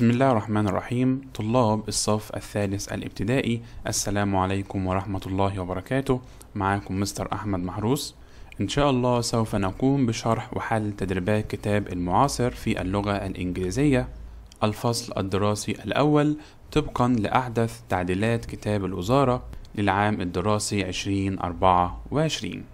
بسم الله الرحمن الرحيم طلاب الصف الثالث الابتدائي السلام عليكم ورحمة الله وبركاته معاكم مستر أحمد محروس إن شاء الله سوف نقوم بشرح وحل تدريبات كتاب المعاصر في اللغة الإنجليزية الفصل الدراسي الأول طبقا لأحدث تعديلات كتاب الوزارة للعام الدراسي 2024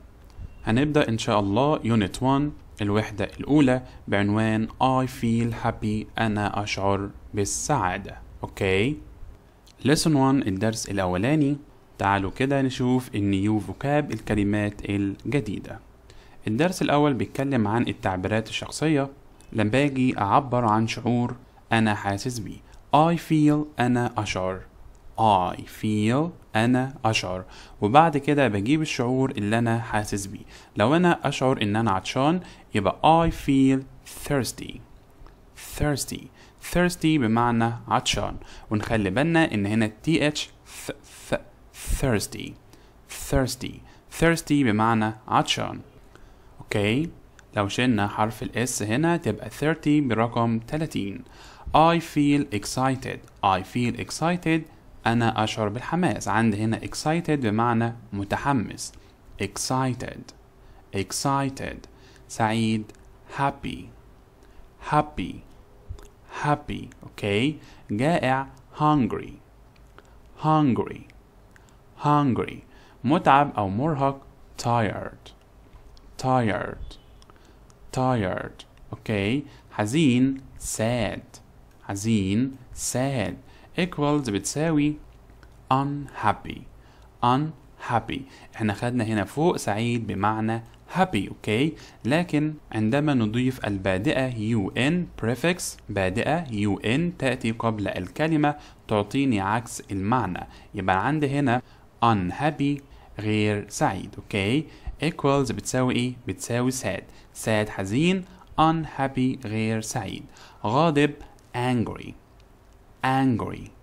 هنبدأ إن شاء الله يونت 1 الوحدة الأولى بعنوان I feel happy أنا أشعر بالسعادة أوكي lesson 1 الدرس الأولاني تعالوا كده نشوف النيو فوكاب الكلمات الجديدة الدرس الأول بيتكلم عن التعبيرات الشخصية لما باجي أعبر عن شعور أنا حاسس بيه I feel أنا أشعر I feel أنا أشعر وبعد كده بجيب الشعور اللي أنا حاسس بيه لو أنا أشعر إن أنا عطشان يبقى I feel thirsty thirsty thirsty بمعنى عطشان ونخلي بالنا إن هنا th th thirsty thirsty thirsty بمعنى عطشان أوكي لو شلنا حرف الاس هنا تبقى 30 برقم 30 I feel excited I feel excited أنا أشعر بالحماس عندي هنا excited بمعنى متحمس excited excited سعيد happy happy happy okay جائع hungry hungry hungry متعب أو مرهق tired tired tired okay حزين sad حزين sad equals بتساوي unhappy unhappy احنا خدنا هنا فوق سعيد بمعنى happy اوكي لكن عندما نضيف البادئة un prefix بادئة un تأتي قبل الكلمة تعطيني عكس المعنى يبقى عندي هنا unhappy غير سعيد اوكي equals بتساوي ايه بتساوي sad sad حزين unhappy غير سعيد غاضب angry angry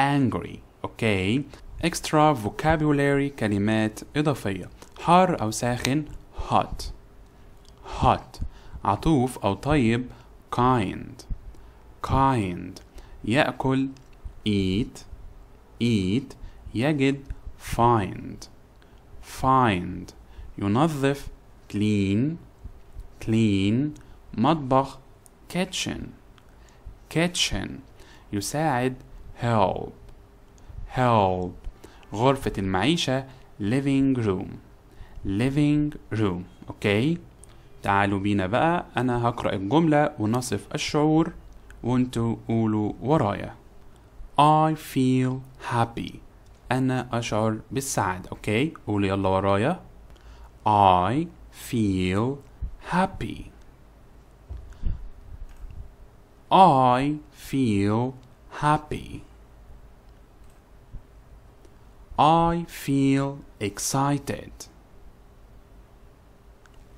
angry okay extra vocabulary كلمات إضافية حار أو ساخن hot hot عطوف أو طيب kind kind يأكل eat eat يجد find find ينظف clean clean مطبخ kitchen kitchen يساعد help help غرفة المعيشة living room living room اوكي تعالوا بينا بقى انا هقرأ الجملة ونصف الشعور وانتوا قولوا ورايا I feel happy انا اشعر بالسعادة اوكي قولوا يلا ورايا I feel happy I feel happy I feel excited.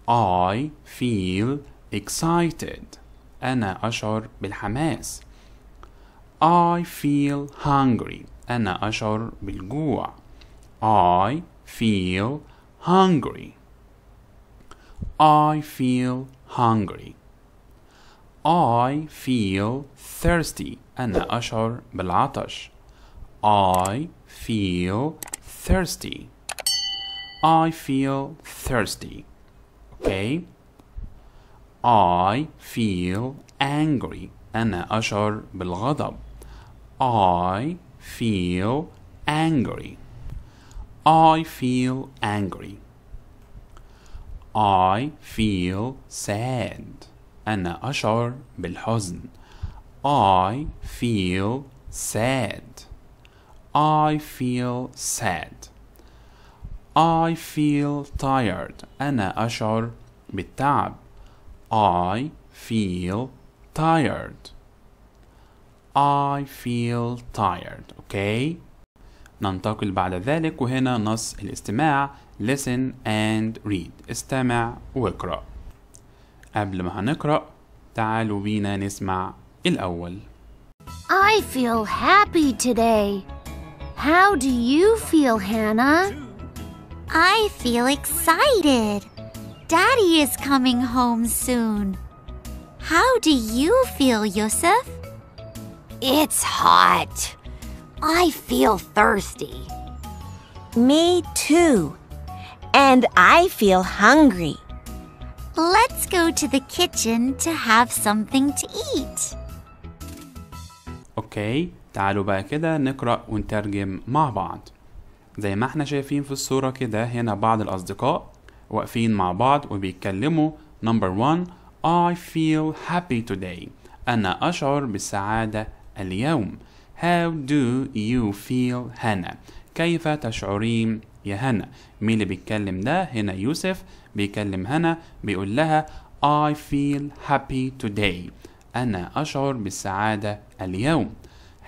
I feel excited. أنا أشعر بالحماس. I feel hungry. أنا أشعر بالجوع. I feel hungry. I feel hungry. I feel thirsty. أنا أشعر بالعطش. I feel thirsty. I feel thirsty. Okay? I feel angry. أنا أشعر بالغضب. I feel angry. I feel angry. I feel sad. أنا أشعر بالحزن. I feel sad. I feel sad I feel tired أنا أشعر بالتعب I feel tired I feel tired okay ننتقل بعد ذلك وهنا نص الاستماع listen and read استمع واقرأ قبل ما هنقرأ تعالوا بينا نسمع الأول I feel happy today how do you feel, Hannah? I feel excited. Daddy is coming home soon. How do you feel, Yusuf? It's hot. I feel thirsty. Me too. And I feel hungry. Let's go to the kitchen to have something to eat. Okay, تعالوا بقى كده نقرأ ونترجم مع بعض زي ما احنا شايفين في الصورة كده هنا بعض الأصدقاء واقفين مع بعض وبيتكلموا نمبر one I feel happy today أنا أشعر بالسعادة اليوم How do you feel هنا كيف تشعرين يا هنا مين اللي بيتكلم ده هنا يوسف بيكلم هنا بيقول لها I feel happy today أنا أشعر بالسعادة اليوم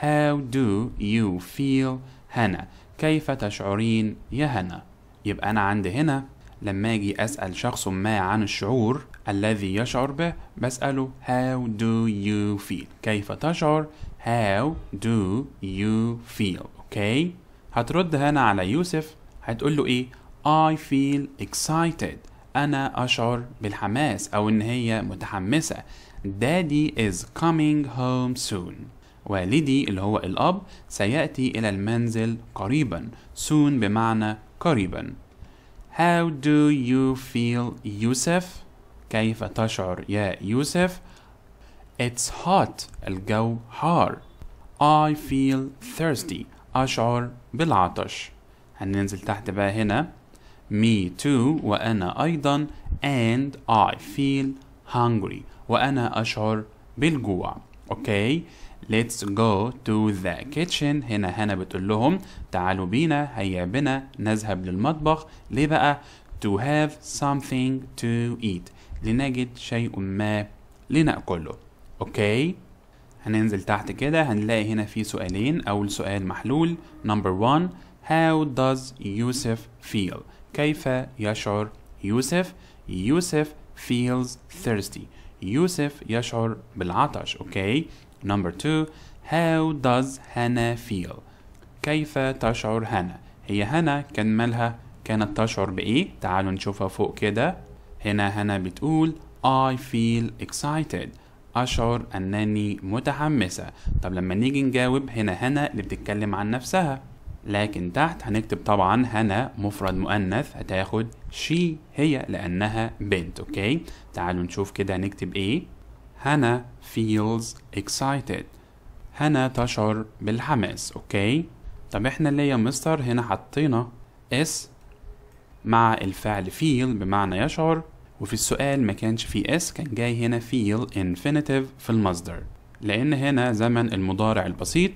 How do you feel هنا كيف تشعرين يا هنا يبقى أنا عندي هنا لما أجي أسأل شخص ما عن الشعور الذي يشعر به بسأله How do you feel كيف تشعر How do you feel أوكي okay. هترد هنا على يوسف هتقول له إيه I feel excited أنا أشعر بالحماس أو إن هي متحمسة Daddy is coming home soon والدي اللي هو الأب سيأتي إلى المنزل قريبا soon بمعنى قريبا How do you feel يوسف؟ كيف تشعر يا يوسف؟ It's hot الجو حار I feel thirsty أشعر بالعطش هننزل تحت بقى هنا me too وأنا أيضا and I feel hungry وأنا أشعر بالجوع أوكي okay. let's go to the kitchen هنا هنا بتقول لهم تعالوا بينا هيا بنا نذهب للمطبخ ليه بقى to have something to eat لنجد شيء ما لنأكله اوكي هننزل تحت كده هنلاقي هنا في سؤالين اول سؤال محلول number one how does يوسف feel كيف يشعر يوسف يوسف feels thirsty يوسف يشعر بالعطش اوكي Number two, how does Hannah feel? كيف تشعر هنا؟ هي هنا كان مالها؟ كانت تشعر بإيه؟ تعالوا نشوفها فوق كده هنا هنا بتقول I feel excited أشعر أنني متحمسة طب لما نيجي نجاوب هنا هنا اللي بتتكلم عن نفسها لكن تحت هنكتب طبعا هنا مفرد مؤنث هتاخد she هي لأنها بنت أوكي تعالوا نشوف كده هنكتب إيه هنا feels excited هنا تشعر بالحماس اوكي طب احنا اللي هي مستر هنا حطينا اس مع الفعل feel بمعنى يشعر وفي السؤال ما كانش فيه اس كان جاي هنا feel infinitive في المصدر لأن هنا زمن المضارع البسيط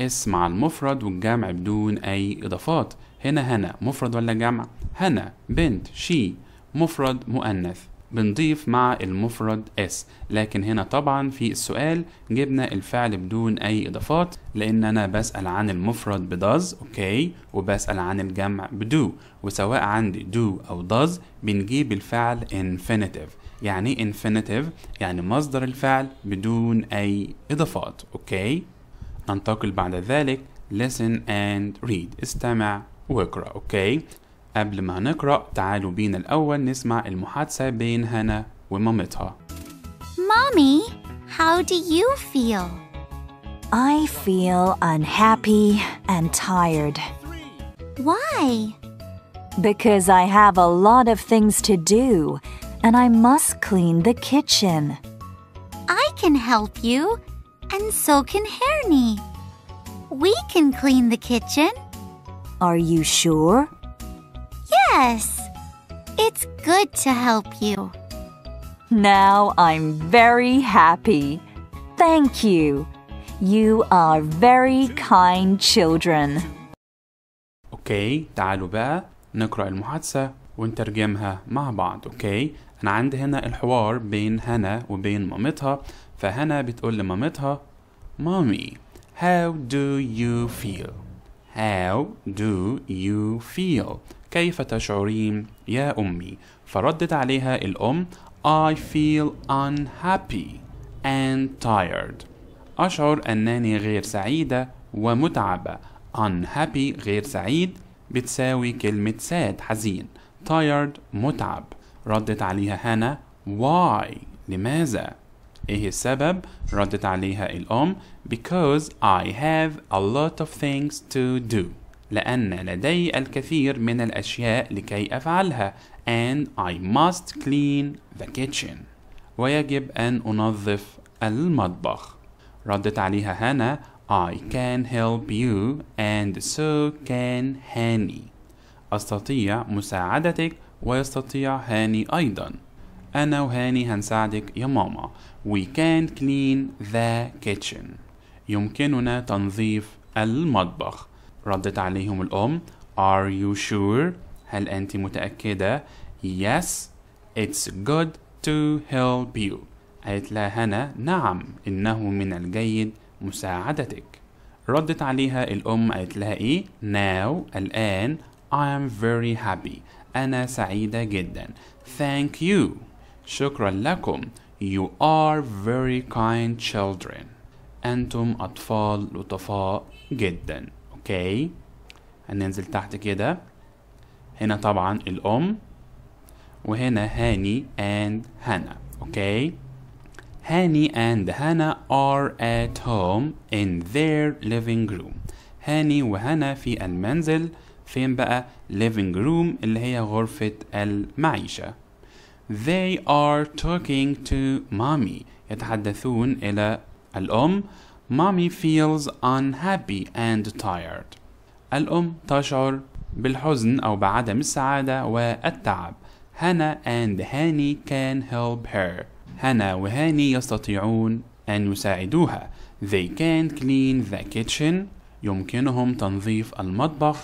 اس مع المفرد والجمع بدون أي إضافات هنا هنا مفرد ولا جمع هنا بنت شي مفرد مؤنث بنضيف مع المفرد اس لكن هنا طبعا في السؤال جبنا الفعل بدون اي اضافات لان انا بسأل عن المفرد بداز اوكي وبسأل عن الجمع بدو وسواء عندي دو او داز بنجيب الفعل infinitive يعني infinitive يعني مصدر الفعل بدون اي اضافات اوكي ننتقل بعد ذلك listen and read استمع واقرأ اوكي قبل ما نقرأ تعالوا بينا الأول نسمع المحادثة بين هنا ومامتها Mommy, how do you feel? I feel unhappy and tired. Why? Because I have a lot of things to do and I must clean the kitchen. I can help you, and so can Hernie. We can clean the kitchen. Are you sure Yes! It's good to help you. Now I'm very happy. Thank you. You are very kind children. اوكي تعالوا بقى نقرأ المحادثة ونترجمها مع بعض اوكي انا عندي هنا الحوار بين هنا وبين مامتها فهنا بتقول لمامتها مامي how do you feel how do you feel كيف تشعرين يا أمي؟ فردت عليها الأم I feel unhappy and tired أشعر أنني غير سعيدة ومتعبة unhappy غير سعيد بتساوي كلمة sad حزين tired متعب ردت عليها هانا why لماذا ايه السبب ردت عليها الأم because I have a lot of things to do لأن لدي الكثير من الأشياء لكي أفعلها and I must clean the kitchen ويجب أن أنظف المطبخ ردت عليها هانا I can help you and so can هاني أستطيع مساعدتك ويستطيع هاني أيضا أنا وهاني هنساعدك يا ماما We can clean the kitchen يمكننا تنظيف المطبخ ردت عليهم الأم Are you sure؟ هل أنت متأكدة؟ Yes, it's good to help you قالت لها هنا نعم إنه من الجيد مساعدتك ردت عليها الأم قالت لها إيه؟ Now الآن I am very happy أنا سعيدة جدا Thank you شكرا لكم You are very kind children أنتم أطفال لطفاء جداً اوكي هننزل تحت كده هنا طبعا الام وهنا هاني اند هانا اوكي هاني اند هانا are at home in their living room هاني وهانا في المنزل فين بقى living روم اللي هي غرفة المعيشة they are talking to mommy يتحدثون إلى الأم Mommy feels unhappy and tired. الأم تشعر بالحزن أو بعدم السعادة والتعب. هنا and هاني can help her. هنا وهاني يستطيعون أن يساعدوها. They can clean the kitchen. يمكنهم تنظيف المطبخ.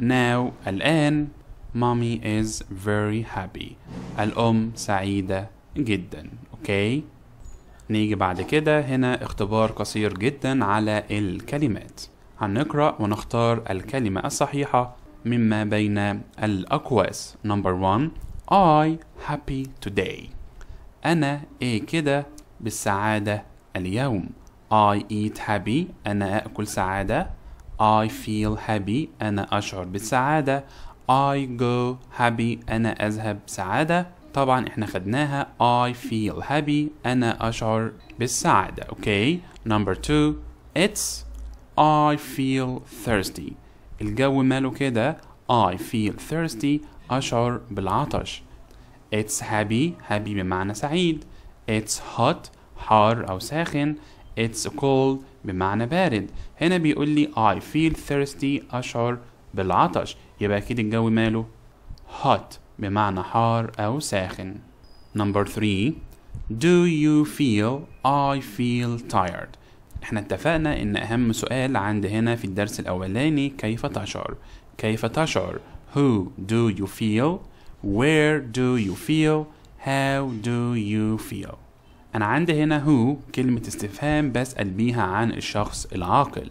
Now الآن Mommy is very happy. الأم سعيدة جدا. Okay? نيجي بعد كده هنا اختبار قصير جدا على الكلمات هنقرأ ونختار الكلمة الصحيحة مما بين الأقواس نمبر one I happy today أنا إيه كده بالسعادة اليوم I eat happy أنا أكل سعادة I feel happy أنا أشعر بالسعادة I go happy أنا أذهب سعادة طبعا احنا خدناها I feel happy انا اشعر بالسعادة اوكي نمبر 2 it's I feel thirsty الجو ماله كده I feel thirsty أشعر بالعطش It's happy happy بمعنى سعيد It's hot حار أو ساخن It's cold بمعنى بارد هنا بيقول لي I feel thirsty أشعر بالعطش يبقى أكيد الجو ماله hot بمعنى حار أو ساخن number three, do you feel I feel tired احنا اتفقنا ان اهم سؤال عند هنا في الدرس الاولاني كيف تشعر كيف تشعر who do you feel where do you feel how do you feel أنا عندي هنا who كلمة استفهام بسأل بيها عن الشخص العاقل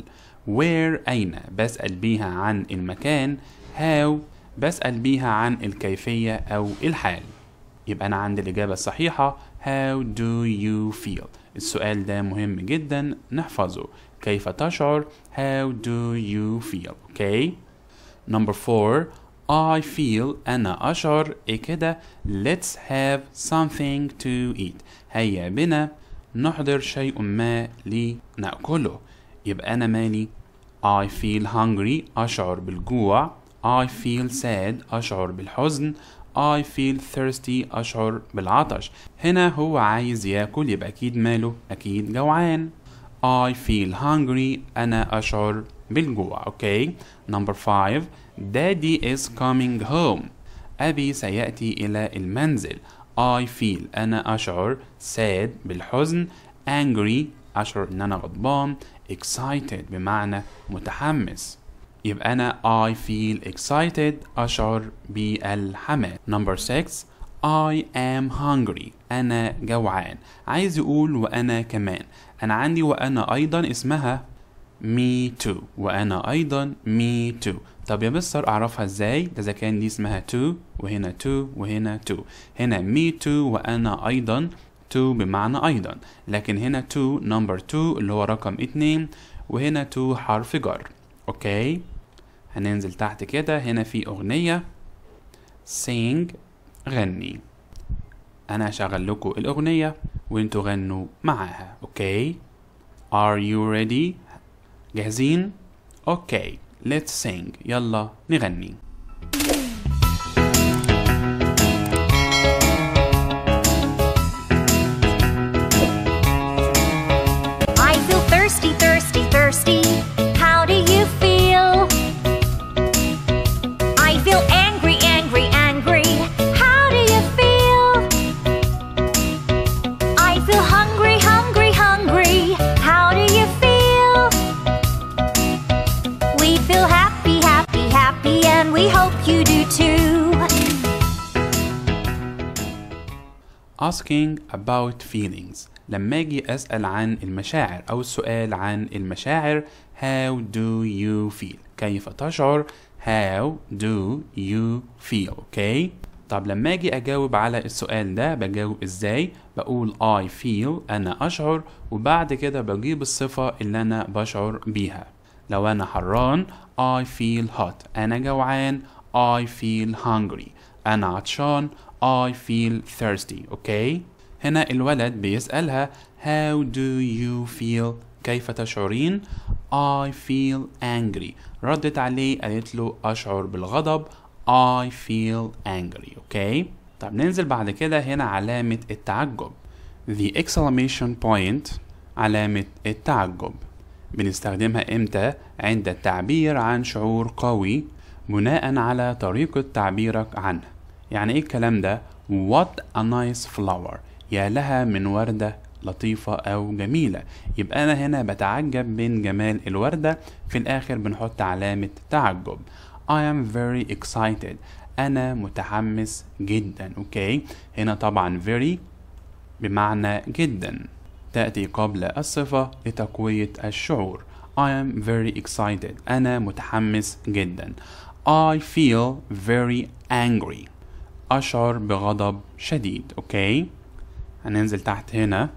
where أين بسأل بيها عن المكان how بسأل بيها عن الكيفية أو الحال يبقى أنا عندي الإجابة الصحيحة How do you feel؟ السؤال ده مهم جدا نحفظه كيف تشعر How do you feel؟ okay number four I feel أنا أشعر إيه كده Let's have something to eat هيا بنا نحضر شيء ما لنأكله يبقى أنا مالي I feel hungry أشعر بالجوع I feel sad أشعر بالحزن I feel thirsty أشعر بالعطش هنا هو عايز ياكل يبقى أكيد ماله أكيد جوعان I feel hungry أنا أشعر بالجوع أوكي نمبر 5 Daddy is coming home أبي سيأتي إلى المنزل I feel أنا أشعر sad بالحزن angry أشعر إن أنا غضبان excited بمعنى متحمس يبقى أنا I feel excited أشعر بالحماس number 6 I am hungry أنا جوعان عايز يقول وأنا كمان أنا عندي وأنا أيضا اسمها me too وأنا أيضا me too طب يا مستر أعرفها إزاي إذا كان دي اسمها too وهنا too وهنا too هنا me too وأنا أيضا to بمعنى أيضا لكن هنا to number 2 اللي هو رقم 2 وهنا to حرف جر اوكي هننزل تحت كده هنا في اغنية sing غني انا هشغل لكم الاغنية وانتوا غنوا معاها اوكي ار يو ريدي جاهزين اوكي let's sing يلا نغني asking about feelings لما اجي اسال عن المشاعر او السؤال عن المشاعر how do you feel كيف تشعر how do you feel okay طب لما اجي اجاوب على السؤال ده بجاوب ازاي بقول I feel انا اشعر وبعد كده بجيب الصفة اللي انا بشعر بيها لو انا حران I feel hot انا جوعان I feel hungry انا عطشان I feel thirsty okay هنا الولد بيسألها how do you feel كيف تشعرين I feel angry ردت عليه قالت له أشعر بالغضب I feel angry okay طب ننزل بعد كده هنا علامة التعجب the exclamation point علامة التعجب بنستخدمها امتى عند التعبير عن شعور قوي بناء على طريقة تعبيرك عنه يعني ايه الكلام ده what a nice flower يا لها من وردة لطيفة أو جميلة يبقى أنا هنا بتعجب من جمال الوردة في الآخر بنحط علامة تعجب I am very excited أنا متحمس جدا أوكي هنا طبعا very بمعنى جدا تأتي قبل الصفة لتقوية الشعور I am very excited أنا متحمس جدا I feel very angry أشعر بغضب شديد أوكي هننزل تحت هنا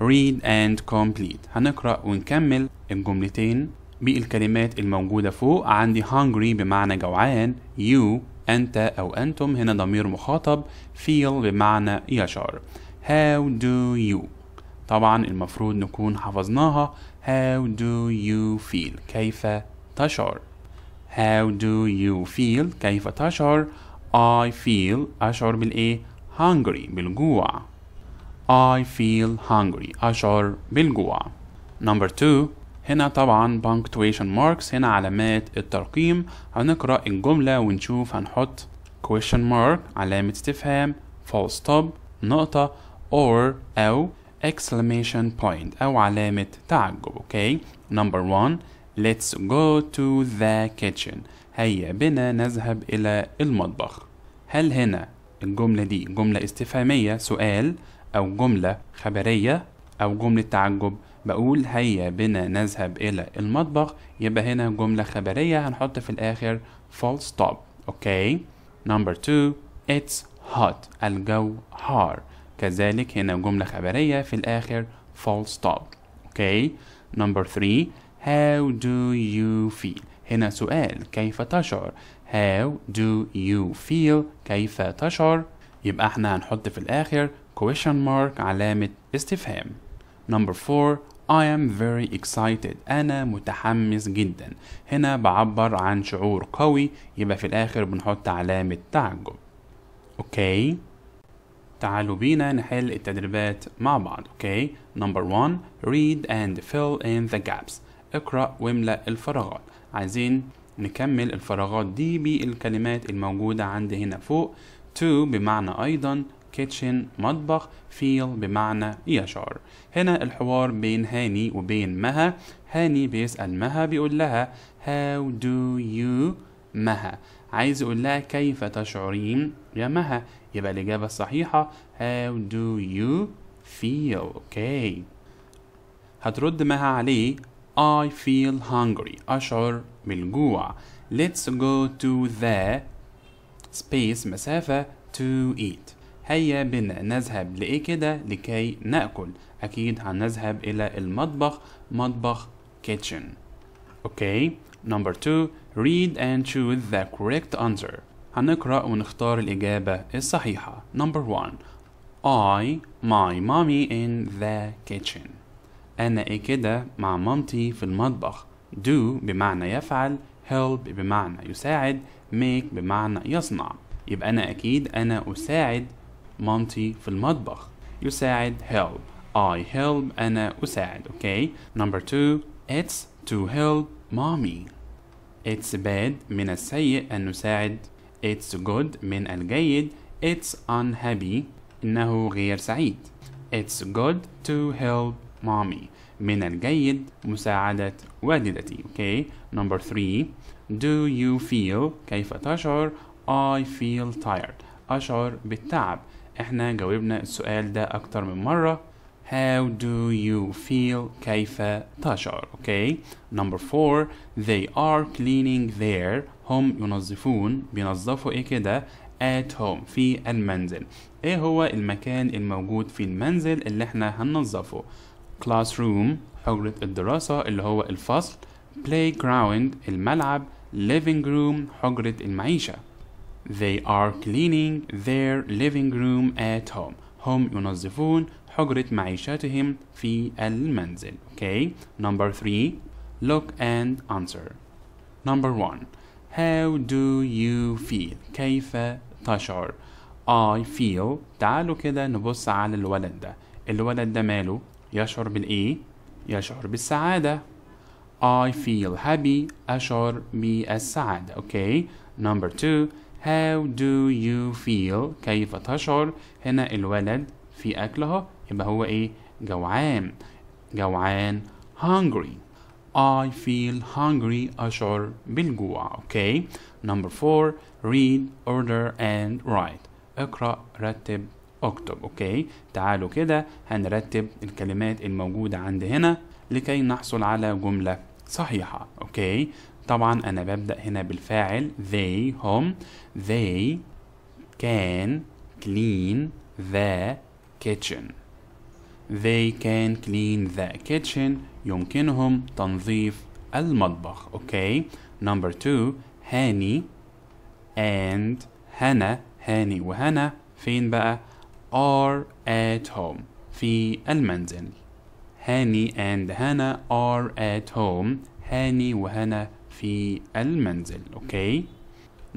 read and complete هنقرأ ونكمل الجملتين بالكلمات الموجودة فوق عندي hungry بمعنى جوعان you أنت أو أنتم هنا ضمير مخاطب feel بمعنى يشعر how do you طبعا المفروض نكون حفظناها how do you feel كيف تشعر how do you feel كيف تشعر I feel أشعر بالإيه؟ hungry بالجوع. I feel hungry أشعر بالجوع. Number two هنا طبعا punctuation marks هنا علامات الترقيم هنقرأ الجملة ونشوف هنحط question mark علامة استفهام full stop نقطة or أو exclamation point أو علامة تعجب okay. number one let's go to the kitchen هيا بنا نذهب إلى المطبخ هل هنا الجملة دي جملة استفهامية سؤال أو جملة خبرية أو جملة تعجب بقول هيا بنا نذهب إلى المطبخ يبقى هنا جملة خبرية هنحط في الآخر full stop أوكي number two it's hot الجو حار كذلك هنا جملة خبرية في الآخر full stop أوكي number three how do you feel هنا سؤال كيف تشعر how do you feel كيف تشعر يبقى احنا هنحط في الآخر question mark علامة استفهام number four I am very excited أنا متحمس جدا هنا بعبر عن شعور قوي يبقى في الآخر بنحط علامة تعجب أوكي تعالوا بينا نحل التدريبات مع بعض أوكي نمبر one read and fill in the gaps اقرأ واملأ الفراغات عايزين نكمل الفراغات دي بالكلمات الموجودة عندي هنا فوق to بمعنى أيضا كيتشن مطبخ فيل بمعنى يشعر هنا الحوار بين هاني وبين مها هاني بيسأل مها بيقول لها how do you مها عايز يقول لها كيف تشعرين يا مها يبقى الإجابة الصحيحة how do you feel okay هترد مها عليه I feel hungry أشعر بالجوع Let's go to the space مسافة to eat هيا بنا نذهب لإيه كده لكي نأكل أكيد هنذهب إلى المطبخ مطبخ kitchen Okay number two read and choose the correct answer هنقرأ ونختار الإجابة الصحيحة number one I my mommy in the kitchen أنا إيه كده مع مامتي في المطبخ do بمعنى يفعل help بمعنى يساعد make بمعنى يصنع يبقى أنا أكيد أنا أساعد مامتي في المطبخ يساعد help I help أنا أساعد okay number two it's to help mommy it's bad من السيء أن نساعد it's good من الجيد it's unhappy إنه غير سعيد it's good to help mommy من الجيد مساعدة والدتي okay number three do you feel كيف تشعر I feel tired أشعر بالتعب احنا جاوبنا السؤال ده أكتر من مرة How do you feel كيف تشعر okay number four they are cleaning their هم ينظفون بينظفوا ايه كده at home في المنزل ايه هو المكان الموجود في المنزل اللي احنا هننظفه classroom حجرة الدراسة اللي هو الفصل playground الملعب living room حجرة المعيشة They are cleaning their living room at home هم ينظفون حجرة معيشتهم في المنزل okay number three look and answer number one how do you feel كيف تشعر I feel تعالوا كده نبص على الولد ده الولد ده ماله يشعر بالإيه؟ يشعر بالسعادة I feel happy أشعر بالسعادة okay number two how do you feel كيف تشعر هنا الولد في أكله يبقى هو إيه جوعان جوعان hungry I feel hungry أشعر بالجوع okay number four read order and write اقرأ رتب اكتب اوكي تعالوا كده هنرتب الكلمات الموجودة عند هنا لكي نحصل على جملة صحيحة اوكي طبعا انا ببدأ هنا بالفاعل they هم they can clean the kitchen they can clean the kitchen يمكنهم تنظيف المطبخ اوكي نمبر 2 هاني and هنا هاني وهنا فين بقى are at home في المنزل هاني and هانا are at home هاني وهانا في المنزل okay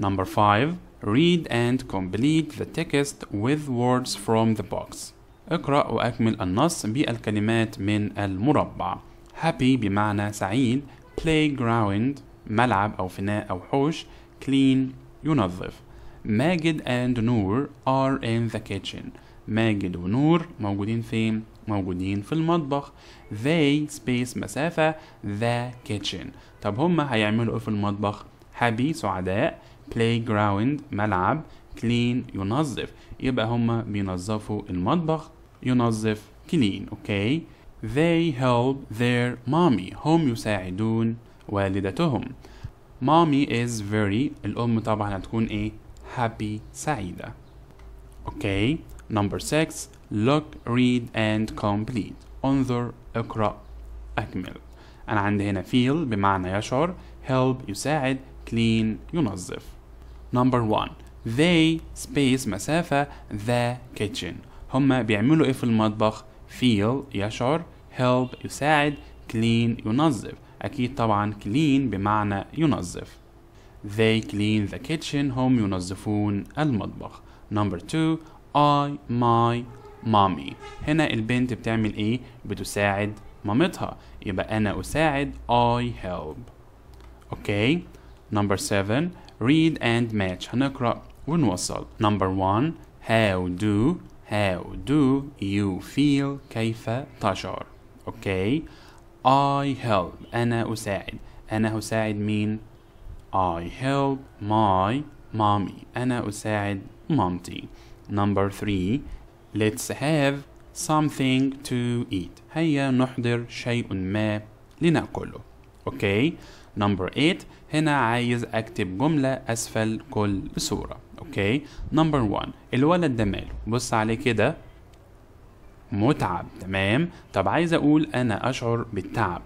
number five read and complete the text with words from the box اقرأ وأكمل النص بالكلمات من المربع happy بمعنى سعيد playground ملعب أو فناء أو حوش clean ينظف ماجد اند نور ار ان ذا كيتشن ماجد ونور موجودين فين؟ موجودين في المطبخ they space مسافة the kitchen طب هما هيعملوا ايه في المطبخ؟ happy سعداء playground ملعب clean ينظف يبقى هما بينظفوا المطبخ ينظف clean اوكي okay. they help their mommy هم يساعدون والدتهم mommy is very الأم طبعا هتكون ايه happy سعيدة Okay, number six look, read and complete انظر اقرأ أكمل أنا عندي هنا feel بمعنى يشعر help يساعد clean ينظف number one they space مسافة the kitchen هما بيعملوا ايه في المطبخ feel يشعر help يساعد clean ينظف أكيد طبعا clean بمعنى ينظف They clean the kitchen. هم ينظفون المطبخ. Number two, I, my, mommy. هنا البنت بتعمل إيه؟ بتساعد مامتها. يبقى أنا أساعد I help. Okay. Number seven, read and match. هنقرأ ونوصل. Number one, how do how do you feel كيف تشعر okay I help أنا أساعد أنا أساعد مين I help my mommy أنا أساعد مامتي Number three Let's have something to eat هيا نحضر شيء ما لنأكله Okay. Number eight هنا عايز أكتب جملة أسفل كل صورة. Okay. Number one الولد ده ماله بص عليه كده متعب تمام طب عايز أقول أنا أشعر بالتعب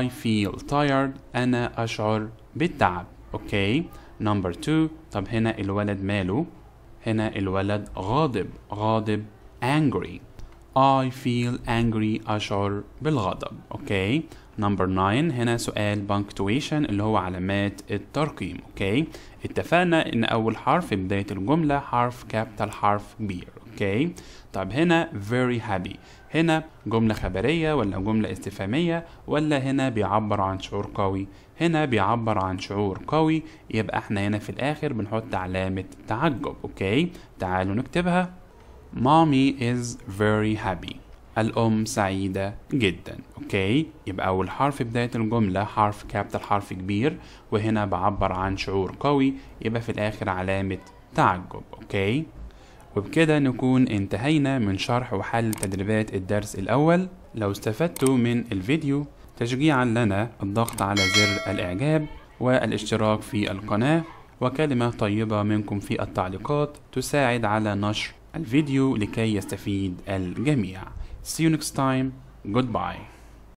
I feel tired أنا أشعر بالتعب اوكي نمبر 2 طب هنا الولد ماله هنا الولد غاضب غاضب angry I feel angry أشعر بالغضب أوكي نمبر 9 هنا سؤال punctuation اللي هو علامات الترقيم أوكي اتفقنا إن أول حرف في بداية الجملة حرف كابتل حرف كبير اوكي طب هنا very happy هنا جملة خبرية ولا جملة استفهامية ولا هنا بيعبر عن شعور قوي هنا بيعبر عن شعور قوي يبقى احنا هنا في الاخر بنحط علامة تعجب اوكي تعالوا نكتبها mommy is very happy الأم سعيدة جدا أوكي يبقى أول حرف بداية الجملة حرف كابتل حرف كبير وهنا بعبر عن شعور قوي يبقى في الآخر علامة تعجب أوكي وبكده نكون انتهينا من شرح وحل تدريبات الدرس الأول لو استفدتوا من الفيديو تشجيعا لنا الضغط على زر الإعجاب والاشتراك في القناة وكلمة طيبة منكم في التعليقات تساعد على نشر الفيديو لكي يستفيد الجميع See you next time. Goodbye.